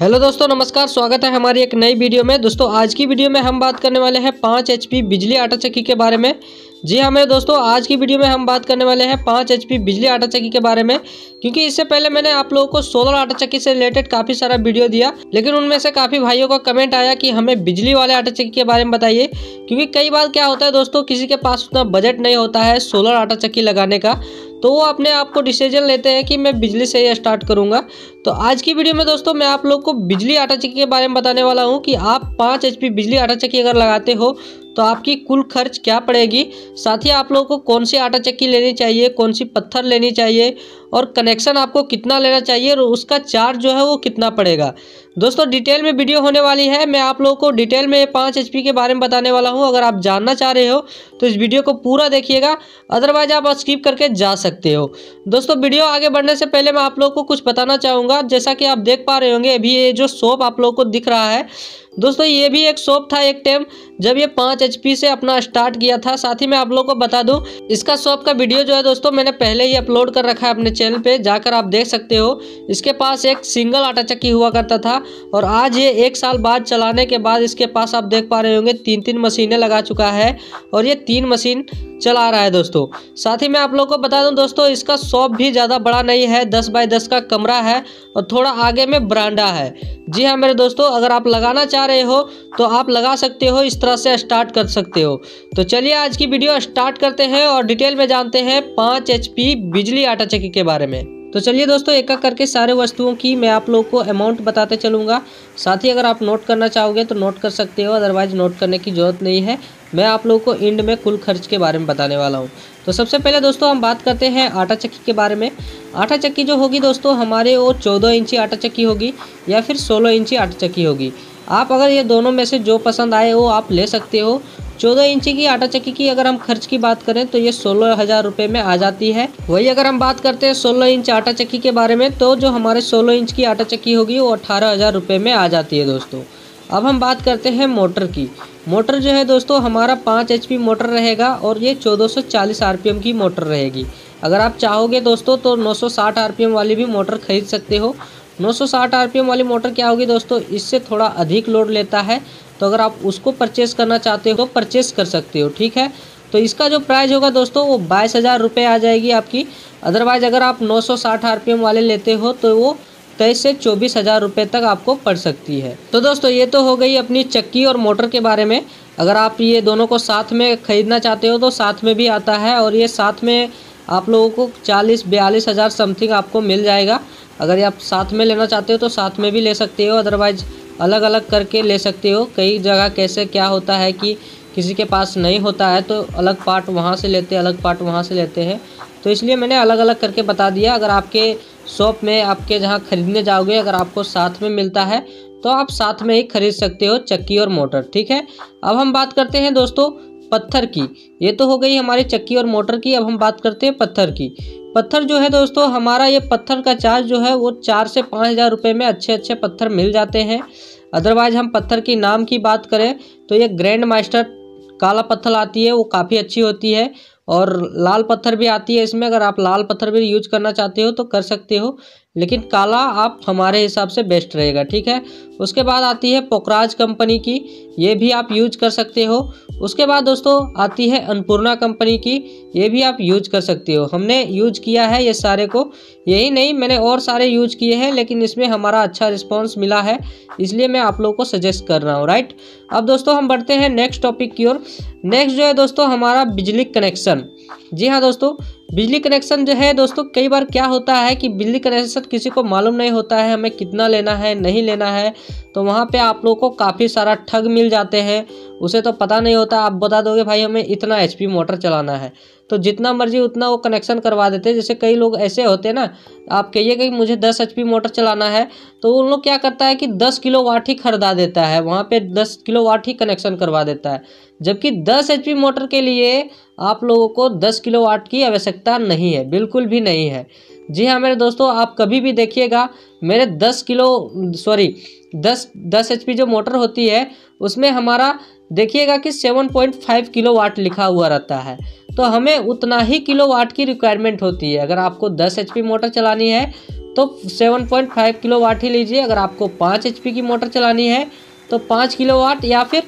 hello दोस्तों नमस्कार स्वागत है हमारी एक नई वीडियो में दोस्तों आज की वीडियो में हम बात करने वाले हैं पाँच एच बिजली आटा चक्की के बारे में जी हाँ मेरे दोस्तों आज की वीडियो में हम बात करने वाले हैं पाँच एच बिजली आटा चक्की के बारे में क्योंकि इससे पहले मैंने आप लोगों को सोलर आटा चक्की से रिलेटेड काफ़ी सारा वीडियो दिया लेकिन उनमें से काफ़ी भाइयों का कमेंट आया कि हमें बिजली वाले आटा चक्की के बारे में बताइए क्योंकि कई बार क्या होता है दोस्तों किसी के पास उतना बजट नहीं होता है सोलर आटा चक्की लगाने का तो वो अपने आप को डिसीजन लेते हैं कि मैं बिजली से ही स्टार्ट करूंगा तो आज की वीडियो में दोस्तों मैं आप लोग को बिजली आटा चक्की के बारे में बताने वाला हूँ कि आप पाँच एच बिजली आटा चक्की अगर लगाते हो तो आपकी कुल खर्च क्या पड़ेगी साथ ही आप लोगों को कौन सी आटा चक्की लेनी चाहिए कौन सी पत्थर लेनी चाहिए और कनेक्शन आपको कितना लेना चाहिए और उसका चार्ज जो है वो कितना पड़ेगा दोस्तों डिटेल में वीडियो होने वाली है मैं आप लोगों को डिटेल में पाँच एच के बारे में बताने वाला हूँ अगर आप जानना चाह रहे हो तो इस वीडियो को पूरा देखिएगा अदरवाइज आप स्किप करके जा सकते हो दोस्तों वीडियो आगे बढ़ने से पहले मैं आप लोगों को कुछ बताना चाहूँगा जैसा कि आप देख पा रहे होंगे अभी ये जो शॉप आप लोग को दिख रहा है दोस्तों ये भी एक शॉप था एक टाइम जब ये पाँच एच से अपना स्टार्ट किया था साथ ही मैं आप लोग को बता दूं इसका शॉप का वीडियो जो है दोस्तों मैंने पहले ही अपलोड कर रखा है अपने चैनल पे जाकर आप देख सकते हो इसके पास एक सिंगल आटा चक्की हुआ करता था और आज ये एक साल बाद चलाने के बाद इसके पास आप देख पा रहे होंगे तीन तीन मशीनें लगा चुका है और ये तीन मशीन चला रहा है दोस्तों साथ ही मैं आप लोग को बता दूँ दोस्तों इसका शॉप भी ज़्यादा बड़ा नहीं है दस बाय दस का कमरा है और थोड़ा आगे में ब्रांडा है जी हाँ मेरे दोस्तों अगर आप लगाना चाह रहे हो तो आप लगा सकते हो इस तरह से स्टार्ट कर सकते हो तो चलिए आज की वीडियो स्टार्ट करते हैं और डिटेल में जानते हैं पाँच एच बिजली आटा चक्की के बारे में तो चलिए दोस्तों एक एक करके सारे वस्तुओं की मैं आप लोगों को अमाउंट बताते चलूँगा साथ ही अगर आप नोट करना चाहोगे तो नोट कर सकते हो अदरवाइज नोट करने की ज़रूरत नहीं है मैं आप लोगों को इंड में कुल खर्च के बारे में बताने वाला हूँ तो सबसे पहले दोस्तों हम बात करते हैं आटा चक्की के बारे में आटा चक्की जो होगी दोस्तों हमारे वो चौदह इंची आटा चक्की होगी या फिर सोलह इंची आटा चक्की होगी आप अगर ये दोनों में से जो पसंद आए वो आप ले सकते हो चौदह इंची की आटा चक्की की अगर हम खर्च की बात करें तो ये सोलह हज़ार रुपये में आ जाती है वही अगर हम बात करते हैं सोलह इंच आटा चक्की के बारे में तो जो हमारे सोलह इंच की आटा चक्की होगी वो अट्ठारह हज़ार रुपये में आ जाती है दोस्तों अब हम बात करते हैं मोटर की मोटर जो है दोस्तों हमारा पाँच एच मोटर रहेगा और ये चौदह सौ की मोटर रहेगी अगर आप चाहोगे दोस्तों तो नौ सौ वाली भी मोटर खरीद सकते हो 960 आरपीएम वाली मोटर क्या होगी दोस्तों इससे थोड़ा अधिक लोड लेता है तो अगर आप उसको परचेस करना चाहते हो तो परचेस कर सकते हो ठीक है तो इसका जो प्राइस होगा दोस्तों वो बाईस हज़ार रुपये आ जाएगी आपकी अदरवाइज़ अगर आप 960 सौ वाले लेते हो तो वो तेईस से चौबीस हज़ार रुपये तक आपको पड़ सकती है तो दोस्तों ये तो हो गई अपनी चक्की और मोटर के बारे में अगर आप ये दोनों को साथ में ख़रीदना चाहते हो तो साथ में भी आता है और ये साथ में आप लोगों को चालीस बयालीस हज़ार समथिंग आपको मिल जाएगा अगर आप साथ में लेना चाहते हो तो साथ में भी ले सकते हो अदरवाइज़ अलग अलग करके ले सकते हो कई जगह कैसे क्या होता है कि किसी के पास नहीं होता है तो अलग पार्ट वहाँ से लेते हैं अलग पार्ट वहाँ से लेते हैं तो इसलिए मैंने अलग अलग करके बता दिया अगर आपके शॉप में आपके जहाँ ख़रीदने जाओगे अगर आपको साथ में मिलता है तो आप साथ में ही खरीद सकते हो चक्की और मोटर ठीक है अब हम बात करते हैं दोस्तों पत्थर की ये तो हो गई हमारी चक्की और मोटर की अब हम बात करते हैं पत्थर की पत्थर जो है दोस्तों हमारा ये पत्थर का चार्ज जो है वो चार से पाँच हज़ार रुपये में अच्छे अच्छे पत्थर मिल जाते हैं अदरवाइज़ हम पत्थर की नाम की बात करें तो ये ग्रैंड मास्टर काला पत्थर आती है वो काफ़ी अच्छी होती है और लाल पत्थर भी आती है इसमें अगर आप लाल पत्थर भी यूज करना चाहते हो तो कर सकते हो लेकिन काला आप हमारे हिसाब से बेस्ट रहेगा ठीक है उसके बाद आती है पोकराज कंपनी की ये भी आप यूज कर सकते हो उसके बाद दोस्तों आती है अन्नपूर्णा कंपनी की ये भी आप यूज कर सकते हो हमने यूज किया है ये सारे को यही नहीं मैंने और सारे यूज किए हैं लेकिन इसमें हमारा अच्छा रिस्पॉन्स मिला है इसलिए मैं आप लोग को सजेस्ट कर रहा हूँ राइट अब दोस्तों हम बढ़ते हैं नेक्स्ट टॉपिक की ओर नेक्स्ट जो है दोस्तों हमारा बिजली कनेक्शन जी हाँ दोस्तों बिजली कनेक्शन जो है दोस्तों कई बार क्या होता है कि बिजली कनेक्शन किसी को मालूम नहीं होता है हमें कितना लेना है नहीं लेना है तो वहाँ पे आप लोगों को काफ़ी सारा ठग मिल जाते हैं उसे तो पता नहीं होता आप बता दोगे भाई हमें इतना एच मोटर चलाना है तो जितना मर्जी उतना वो कनेक्शन करवा देते हैं जैसे कई लोग ऐसे होते हैं ना आप कहिए कि मुझे दस एच मोटर चलाना है तो उन लोग क्या करता है कि दस किलो वाट ही खरीदा देता है वहाँ पर दस किलो वाट ही कनेक्शन करवा देता है जबकि दस एच मोटर के लिए आप लोगों को 10 वाट की आवश्यकता नहीं है बिल्कुल भी नहीं है जी हाँ मेरे दोस्तों आप कभी भी देखिएगा मेरे 10 किलो सॉरी 10 10 एच जो मोटर होती है उसमें हमारा देखिएगा कि 7.5 वाट लिखा हुआ रहता है तो हमें उतना ही किलो वाट की रिक्वायरमेंट होती है अगर आपको 10 एच मोटर चलानी है तो 7.5 वाट ही लीजिए अगर आपको 5 एच की मोटर चलानी है तो 5 वाट या फिर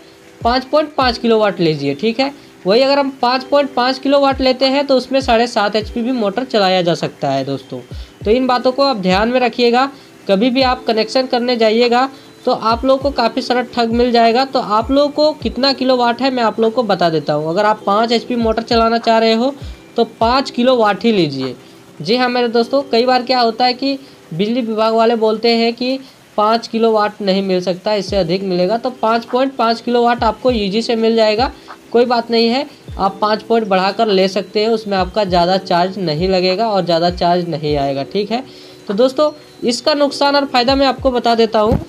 5.5 वाट लीजिए ठीक है वही अगर हम 5.5 किलो वाट लेते हैं तो उसमें साढ़े सात एच भी मोटर चलाया जा सकता है दोस्तों तो इन बातों को आप ध्यान में रखिएगा कभी भी आप कनेक्शन करने जाइएगा तो आप लोगों को काफ़ी सारा ठग मिल जाएगा तो आप लोगों को कितना किलो वाट है मैं आप लोगों को बता देता हूँ अगर आप पाँच एच मोटर चलाना चाह रहे हो तो पाँच किलो वाट ही लीजिए जी हाँ मेरे दोस्तों कई बार क्या होता है कि बिजली विभाग वाले बोलते हैं कि पाँच किलो वाट नहीं मिल सकता इससे अधिक मिलेगा तो पाँच पॉइंट पाँच किलो वाट आपको ईजी से मिल जाएगा कोई बात नहीं है आप पाँच पॉइंट बढ़ाकर ले सकते हैं उसमें आपका ज़्यादा चार्ज नहीं लगेगा और ज़्यादा चार्ज नहीं आएगा ठीक है तो दोस्तों इसका नुकसान और फ़ायदा मैं आपको बता देता हूँ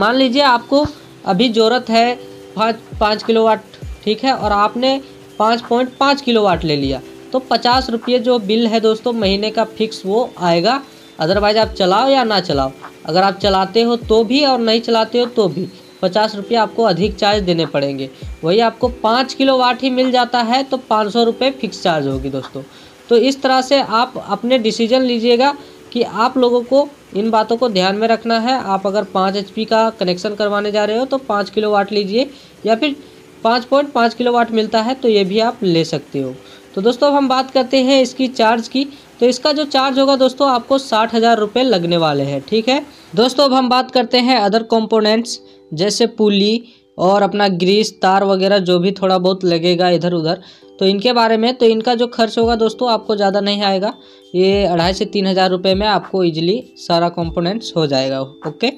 मान लीजिए आपको अभी ज़रूरत है पाँच पाँच किलो वाट ठीक है और आपने पाँच पॉइंट पाँच किलो वाट ले लिया तो पचास रुपये जो बिल है दोस्तों महीने का फिक्स वो आएगा अदरवाइज़ आप चलाओ या ना चलाओ अगर आप चलाते हो तो भी और नहीं चलाते हो तो भी पचास रुपये आपको अधिक चार्ज देने पड़ेंगे वही आपको पाँच किलो वाट ही मिल जाता है तो पाँच सौ रुपये फिक्स चार्ज होगी दोस्तों तो इस तरह से आप अपने डिसीजन लीजिएगा कि आप लोगों को इन बातों को ध्यान में रखना है आप अगर पाँच एच का कनेक्शन करवाने जा रहे हो तो पाँच किलो वाट लीजिए या फिर पाँच पॉइंट पाँच किलो वाट मिलता है तो ये भी आप ले सकते हो तो दोस्तों अब हम बात करते हैं इसकी चार्ज की तो इसका जो चार्ज होगा दोस्तों आपको साठ हज़ार रुपये लगने वाले हैं ठीक है दोस्तों अब हम बात करते हैं अदर कंपोनेंट्स जैसे पुली और अपना ग्रीस तार वगैरह जो भी थोड़ा बहुत लगेगा इधर उधर तो इनके बारे में तो इनका जो खर्च होगा दोस्तों आपको ज़्यादा नहीं आएगा ये अढ़ाई से तीन हज़ार रुपये में आपको इजीली सारा कंपोनेंट्स हो जाएगा ओके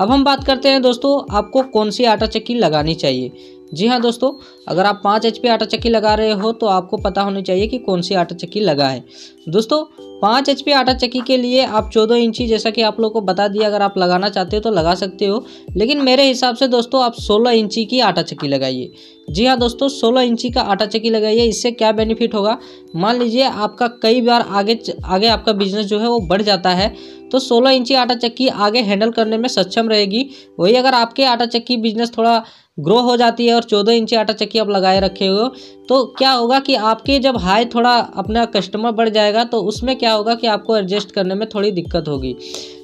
अब हम बात करते हैं दोस्तों आपको कौन सी आटा चक्की लगानी चाहिए जी हाँ दोस्तों अगर आप पाँच एच आटा चक्की लगा रहे हो तो आपको पता होनी चाहिए कि कौन सी आटा चक्की लगा है दोस्तों पाँच एच आटा चक्की के लिए आप चौदह इंची जैसा कि आप लोग को बता दिया अगर आप लगाना चाहते हो तो लगा सकते हो लेकिन मेरे हिसाब से दोस्तों आप सोलह इंची की आटा चक्की लगाइए जी हाँ दोस्तों सोलह इंची का आटा चक्की लगाइए इससे क्या बेनिफिट होगा मान लीजिए आपका कई बार आगे आगे आपका बिजनेस जो है वो बढ़ जाता है तो 16 इंची आटा चक्की आगे हैंडल करने में सक्षम रहेगी वही अगर आपके आटा चक्की बिजनेस थोड़ा ग्रो हो जाती है और चौदह इंची आटा चक्की आप लगाए रखे हो तो क्या होगा कि आपके जब हाई थोड़ा अपना कस्टमर बढ़ जाएगा तो उसमें क्या होगा कि आपको एडजस्ट करने में थोड़ी दिक्कत होगी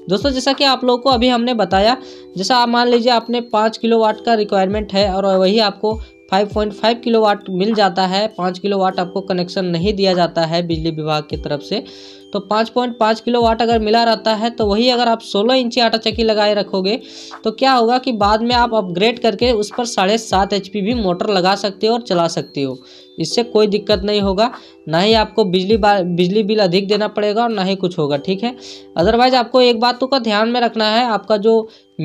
दोस्तों जैसा कि आप लोगों को अभी हमने बताया जैसा आप मान लीजिए आपने पाँच किलो वाट का रिक्वायरमेंट है और वही आपको 5.5 किलोवाट मिल जाता है 5 किलोवाट आपको कनेक्शन नहीं दिया जाता है बिजली विभाग की तरफ से तो 5.5 किलोवाट अगर मिला रहता है तो वही अगर आप 16 इंची आटा चक्की लगाए रखोगे तो क्या होगा कि बाद में आप अपग्रेड करके उस पर साढ़े सात एच भी मोटर लगा सकते हो और चला सकते हो इससे कोई दिक्कत नहीं होगा ना ही आपको बिजली बिजली बिल अधिक देना पड़ेगा और ना ही कुछ होगा ठीक है अदरवाइज आपको एक बात तो का ध्यान में रखना है आपका जो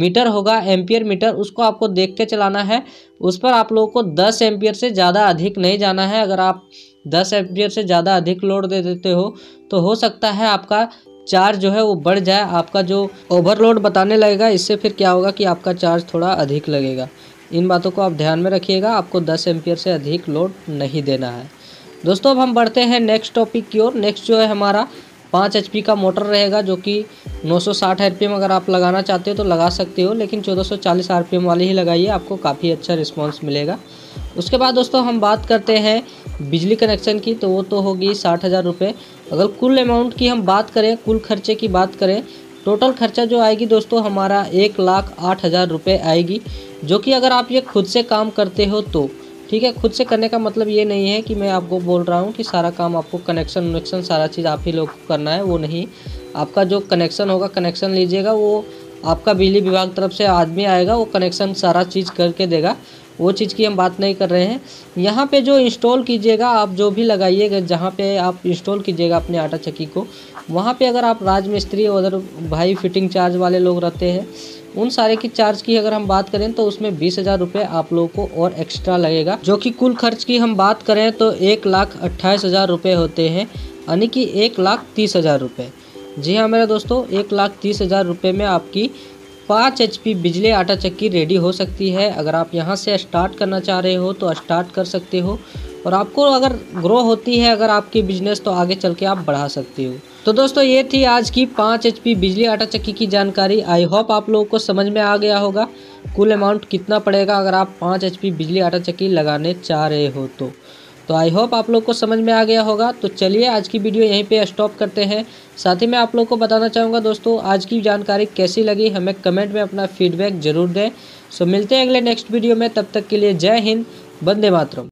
मीटर होगा एम्पियर मीटर उसको आपको देख के चलाना है उस पर आप लोगों को दस एम्पियर से ज़्यादा अधिक नहीं जाना है अगर आप दस एम्पियर से ज़्यादा अधिक लोड दे देते हो तो हो सकता है आपका चार्ज जो है वो बढ़ जाए आपका जो ओवरलोड बताने लगेगा इससे फिर क्या होगा कि आपका चार्ज थोड़ा अधिक लगेगा इन बातों को आप ध्यान में रखिएगा आपको दस एम्पियर से अधिक लोड नहीं देना है दोस्तों अब हम बढ़ते हैं नेक्स्ट टॉपिक की ओर नेक्स्ट जो है हमारा पाँच एच का मोटर रहेगा जो कि 960 आरपीएम अगर आप लगाना चाहते हो तो लगा सकते हो लेकिन 1440 आरपीएम वाली ही लगाइए आपको काफ़ी अच्छा रिस्पांस मिलेगा उसके बाद दोस्तों हम बात करते हैं बिजली कनेक्शन की तो वो तो होगी साठ हज़ार रुपये अगर कुल अमाउंट की हम बात करें कुल खर्चे की बात करें टोटल खर्चा जो आएगी दोस्तों हमारा एक लाख आठ हज़ार रुपये आएगी जो कि अगर आप ये खुद से काम करते हो तो ठीक है खुद से करने का मतलब ये नहीं है कि मैं आपको बोल रहा हूँ कि सारा काम आपको कनेक्शन वनेक्शन सारा चीज़ आप ही लोग को करना है वो नहीं आपका जो कनेक्शन होगा कनेक्शन लीजिएगा वो आपका बिजली विभाग तरफ से आदमी आएगा वो कनेक्शन सारा चीज़ करके देगा वो चीज़ की हम बात नहीं कर रहे हैं यहाँ पे जो इंस्टॉल कीजिएगा आप जो भी लगाइएगा जहाँ पे आप इंस्टॉल कीजिएगा अपने आटा चक्की को वहाँ पे अगर आप राजमिस्त्री उधर भाई फिटिंग चार्ज वाले लोग रहते हैं उन सारे की चार्ज की अगर हम बात करें तो उसमें बीस हज़ार रुपये आप लोगों को और एक्स्ट्रा लगेगा जो कि कुल खर्च की हम बात करें तो एक लाख अट्ठाईस हज़ार रुपये होते हैं यानी कि एक लाख तीस हज़ार रुपये जी हाँ मेरे दोस्तों एक लाख तीस हज़ार रुपये में आपकी पाँच एच पी बिजली आटा चक्की रेडी हो सकती है अगर आप यहाँ से स्टार्ट करना चाह रहे हो तो स्टार्ट कर सकते हो और आपको अगर ग्रो होती है अगर आपकी बिजनेस तो आगे चल के आप बढ़ा सकते हो तो दोस्तों ये थी आज की पाँच एच बिजली आटा चक्की की जानकारी आई होप आप लोगों को समझ में आ गया होगा कुल अमाउंट कितना पड़ेगा अगर आप पाँच एच बिजली आटा चक्की लगाने चाह रहे हो तो तो आई होप आप लोग को समझ में आ गया होगा तो चलिए आज की वीडियो यहीं पे स्टॉप करते हैं साथ ही मैं आप लोग को बताना चाहूँगा दोस्तों आज की जानकारी कैसी लगी हमें कमेंट में अपना फीडबैक जरूर दें सो मिलते हैं अगले नेक्स्ट वीडियो में तब तक के लिए जय हिंद बंदे मातरम